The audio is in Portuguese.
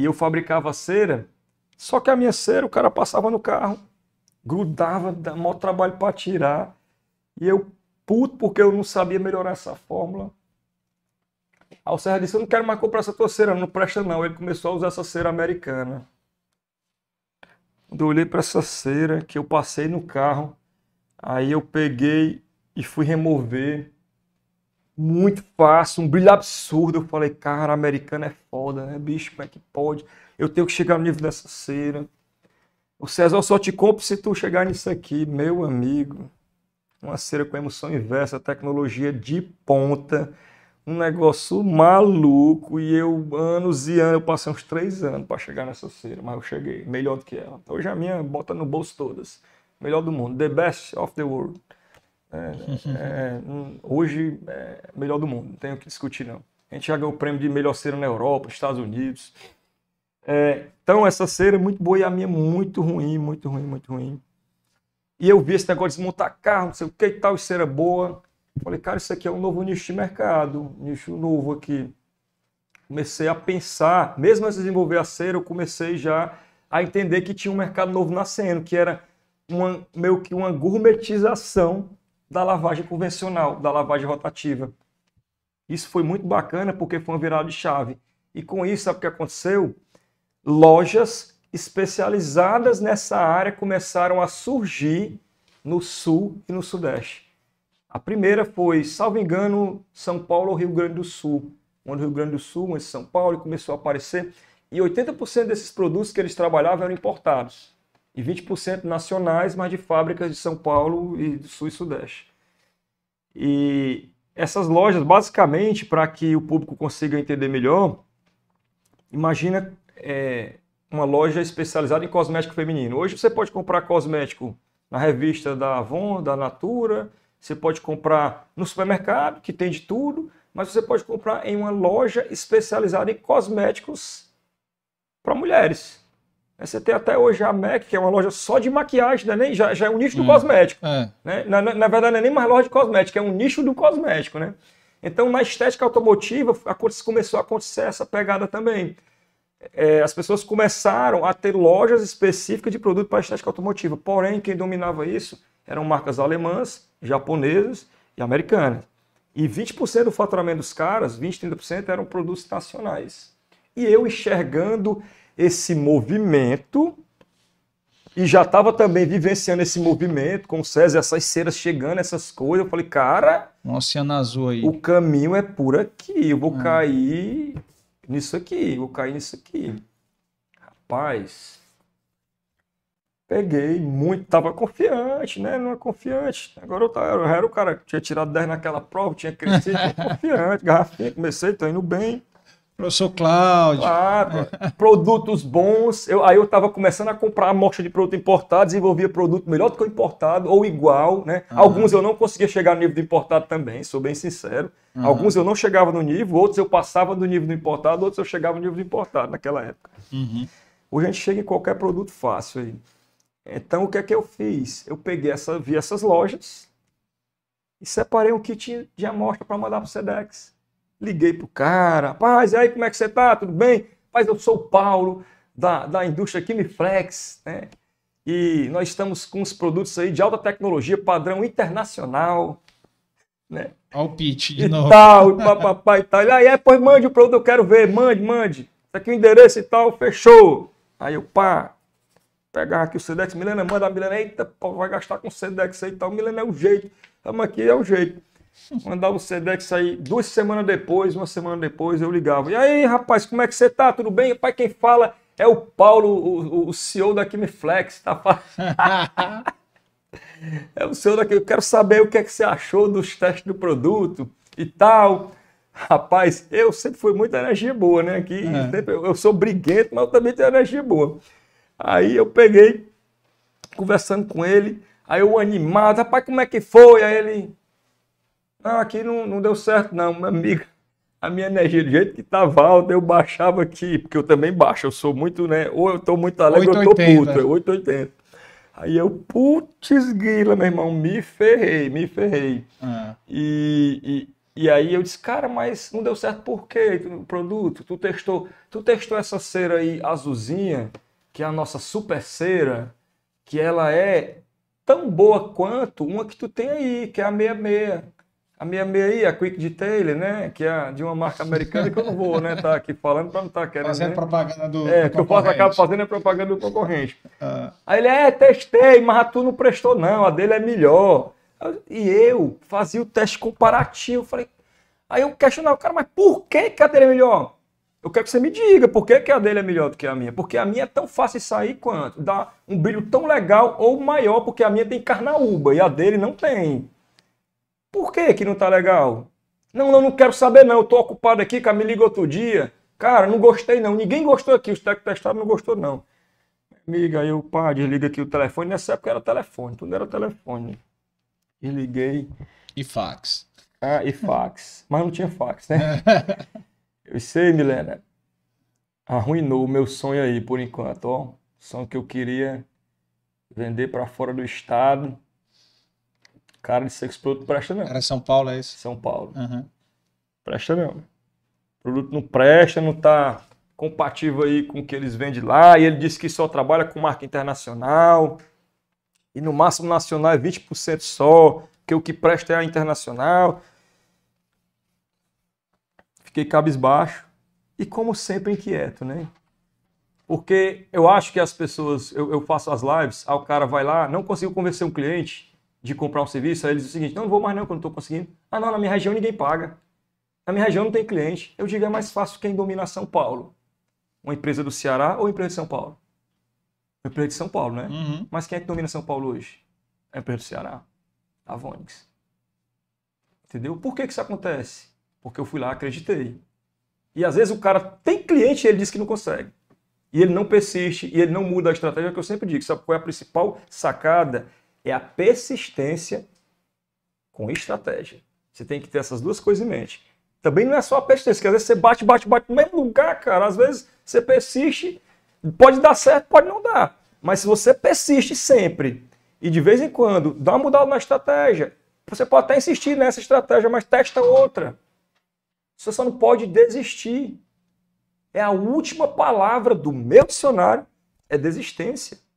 e eu fabricava cera, só que a minha cera o cara passava no carro, grudava, dá maior trabalho para tirar. E eu, puto, porque eu não sabia melhorar essa fórmula. Aí o Serra disse, eu não quero mais comprar essa tua cera, não presta não. Ele começou a usar essa cera americana. Quando eu olhei para essa cera que eu passei no carro, aí eu peguei e fui remover muito fácil, um brilho absurdo. Eu falei, cara, americano é foda, né, bicho? Como é que pode? Eu tenho que chegar no nível dessa cera. O César, eu só te compro se tu chegar nisso aqui, meu amigo. Uma cera com emoção inversa, tecnologia de ponta, um negócio maluco. E eu, anos e anos, eu passei uns três anos para chegar nessa cera, mas eu cheguei, melhor do que ela. Hoje a minha bota no bolso todas. Melhor do mundo, the best of the world. É, é, é, hoje é melhor do mundo, não tenho o que discutir não. A gente já ganhou o prêmio de melhor cera na Europa, Estados Unidos. É, então essa cera é muito boa e a minha é muito ruim, muito ruim, muito ruim. E eu vi esse negócio de desmontar carro, não sei o que tal, e cera boa. Falei, cara, isso aqui é um novo nicho de mercado, um nicho novo aqui. Comecei a pensar, mesmo antes de desenvolver a cera, eu comecei já a entender que tinha um mercado novo nascendo, que era uma, meio que uma gourmetização da lavagem convencional, da lavagem rotativa. Isso foi muito bacana porque foi uma virada de chave. E com isso, sabe o que aconteceu? Lojas especializadas nessa área começaram a surgir no sul e no sudeste. A primeira foi, salvo engano, São Paulo ou Rio Grande do Sul. Uma do Rio Grande do Sul, uma São Paulo, e começou a aparecer. E 80% desses produtos que eles trabalhavam eram importados e 20% nacionais, mas de fábricas de São Paulo e do Sul e Sudeste. E essas lojas, basicamente, para que o público consiga entender melhor, imagina é, uma loja especializada em cosmético feminino. Hoje você pode comprar cosmético na revista da Avon, da Natura, você pode comprar no supermercado, que tem de tudo, mas você pode comprar em uma loja especializada em cosméticos para mulheres. Você tem até hoje a MAC, que é uma loja só de maquiagem, né? nem, já, já é um nicho do hum, cosmético. É. Né? Na, na, na, verdade, não é nem mais loja de cosmético, é um nicho do cosmético. Né? Então, na estética automotiva, a, começou a acontecer essa pegada também. É, as pessoas começaram a ter lojas específicas de produto para estética automotiva. Porém, quem dominava isso eram marcas alemãs, japonesas e americanas. E 20% do faturamento dos caras, 20, 30% eram produtos nacionais. E eu enxergando esse movimento e já estava também vivenciando esse movimento com o César, essas ceras chegando, essas coisas. Eu falei, cara. Um oceano azul aí. O caminho é por aqui. Eu vou é. cair nisso aqui. Vou cair nisso aqui. Rapaz. Peguei muito, tava confiante, né? Não é confiante. Agora eu, tava, eu era o cara que tinha tirado 10 naquela prova, tinha crescido, confiante, garrafinha, comecei, tô indo bem. Professor Cláudio. Claro, produtos bons. Eu, aí eu estava começando a comprar amostra de produto importado, desenvolvia produto melhor do que o importado ou igual, né? Uhum. Alguns eu não conseguia chegar no nível do importado também, sou bem sincero. Uhum. Alguns eu não chegava no nível, outros eu passava do nível do importado, outros eu chegava no nível do importado naquela época. Uhum. Hoje a gente chega em qualquer produto fácil aí. Então o que é que eu fiz? Eu peguei essa, vi essas lojas e separei um kit de amostra para mandar para o Sedex. Liguei pro cara, rapaz, e aí como é que você tá? Tudo bem? Rapaz, eu sou o Paulo, da, da indústria Quimiflex, né? E nós estamos com os produtos aí de alta tecnologia, padrão internacional, né? Olha pitch de e novo. Tal, e papapá e tal. Ele, aí, ah, é, pois mande o produto, eu quero ver, mande, mande. Isso aqui é o endereço e tal, fechou. Aí eu, pá, pegar aqui o Sedex, Milena, manda a Milena, eita, pô, vai gastar com o Sedex aí e tal. Milena é o jeito, estamos aqui, é o jeito. Mandava o Sedex sair duas semanas depois, uma semana depois, eu ligava. E aí, rapaz, como é que você tá? Tudo bem? Pai, quem fala é o Paulo, o, o CEO da Kimiflex, tá É o CEO daqui. Eu quero saber o que é que você achou dos testes do produto e tal. Rapaz, eu sempre fui muita energia boa, né? Aqui, é. eu, eu sou briguento, mas eu também tenho energia boa. Aí eu peguei, conversando com ele, aí eu animado, rapaz, como é que foi? Aí ele, não, aqui não, não deu certo, não, minha amiga. A minha energia do jeito que estava alta, eu baixava aqui, porque eu também baixo, eu sou muito, né? Ou eu estou muito alegre, 880. ou eu tô puto, 880. É né? Aí eu, putz, guila, meu irmão, me ferrei, me ferrei. Ah. E, e, e, aí eu disse, cara, mas não deu certo por quê? O produto, tu testou, tu testou essa cera aí azulzinha, que é a nossa super cera, que ela é tão boa quanto uma que tu tem aí, que é a 66. A minha meia aí, a Quick Detail, né? Que é de uma marca americana que eu não vou, né? Tá aqui falando para não estar tá querendo. Fazendo né? propaganda do. É, do que eu posso acabo fazendo é propaganda do concorrente. Ah. Aí ele, é, testei, mas a tu não prestou, não. A dele é melhor. E eu fazia o teste comparativo. Falei. Aí eu questionava o cara, mas por que, que a dele é melhor? Eu quero que você me diga por que, que a dele é melhor do que a minha. Porque a minha é tão fácil de sair quanto? Dá um brilho tão legal ou maior, porque a minha tem carnaúba e a dele não tem. Por que que não tá legal? Não, não, não quero saber não, eu tô ocupado aqui, cara, me liga outro dia. Cara, não gostei não, ninguém gostou aqui, os técnicos testaram não gostou não. Amiga, eu, pá, desliga aqui o telefone. Nessa época era telefone, tudo era telefone. Desliguei. E fax. Ah, e fax. Mas não tinha fax, né? eu sei, Milena. Arruinou o meu sonho aí, por enquanto, ó. Sonho que eu queria vender para fora do estado. Cara de sexo, produto presta não. Era São Paulo, é isso? São Paulo. Uhum. Presta não. O produto não presta, não tá compatível aí com o que eles vendem lá. E ele disse que só trabalha com marca internacional. E no máximo nacional é 20% só, que o que presta é a internacional. Fiquei cabisbaixo. E como sempre, inquieto, né? Porque eu acho que as pessoas, eu, eu faço as lives, aí o cara vai lá, não consigo convencer um cliente, de comprar um serviço, aí eles dizem o seguinte, não, não vou mais não, quando estou conseguindo. Ah, não, na minha região ninguém paga. Na minha região não tem cliente. Eu digo, é mais fácil quem domina São Paulo. Uma empresa do Ceará ou empresa de São Paulo? Uma empresa de São Paulo, né? Uhum. Mas quem é que domina São Paulo hoje? É a empresa do Ceará. A Vonix. Entendeu? Por que, que isso acontece? Porque eu fui lá, acreditei. E às vezes o cara tem cliente e ele diz que não consegue. E ele não persiste, e ele não muda a estratégia, que eu sempre digo. Sabe qual é a principal sacada é a persistência com estratégia. Você tem que ter essas duas coisas em mente. Também não é só a persistência, que às vezes você bate, bate, bate no mesmo lugar, cara. Às vezes você persiste, pode dar certo, pode não dar. Mas se você persiste sempre e de vez em quando dá uma mudada na estratégia, você pode até insistir nessa estratégia, mas testa outra. Você só não pode desistir. É a última palavra do meu dicionário, é desistência.